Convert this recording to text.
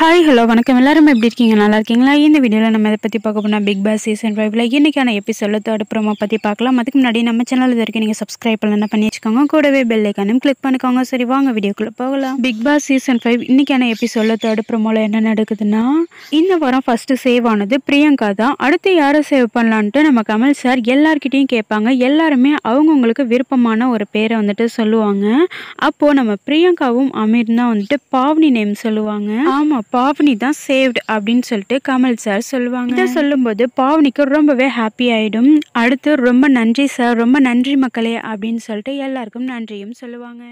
hi hello வணக்கம் எல்லாரும் எப்படி இருக்கீங்க நல்லா இருக்கீங்களா இந்த வீடியோவில் நம்ம இதை பற்றி பார்க்க போனால் பிக் பாஸ் சீசன் ஃபைவ்ல இன்றைக்கான எபிசோட தேர்ட் ப்ரோமோ பற்றி பார்க்கலாம் அதுக்கு முன்னாடி நம்ம சேனல் இது வரைக்கும் நீங்கள் சப்ஸ்கிரைப் என்ன பண்ணி வச்சுக்கோங்க கூடவே பெல் ஐக்கானும் கிளிக் பண்ணிக்கோங்க சரி வாங்க வீடியோக்குள்ளே போகலாம் பிக் பாஸ் சீசன் ஃபைவ் இன்றைக்கான எபிசோட தேர்ட் ப்ரோமோவில் என்ன நடக்குதுன்னா இந்த வாரம் ஃபஸ்ட்டு சேவ் ஆனது பிரியங்கா தான் அடுத்து யாரை சேவ் பண்ணலான்ட்டு நம்ம கமல் சார் எல்லார்கிட்டையும் கேட்பாங்க எல்லாருமே அவங்கவுங்களுக்கு விருப்பமான ஒரு பேரை வந்துட்டு சொல்லுவாங்க அப்போது நம்ம பிரியங்காவும் அமீர் தான் வந்துட்டு பாவ்னி நேம் சொல்லுவாங்க ஆமாம் பாவனி தான் சேவ்டு அப்படின்னு சொல்லிட்டு கமல் சார் சொல்லுவாங்க இதை சொல்லும்போது பாவனிக்கு ரொம்பவே ஹாப்பி ஆகிடும் அடுத்து ரொம்ப நன்றி சார் ரொம்ப நன்றி மக்களே அப்படின்னு சொல்லிட்டு எல்லாருக்கும் நன்றியும் சொல்லுவாங்க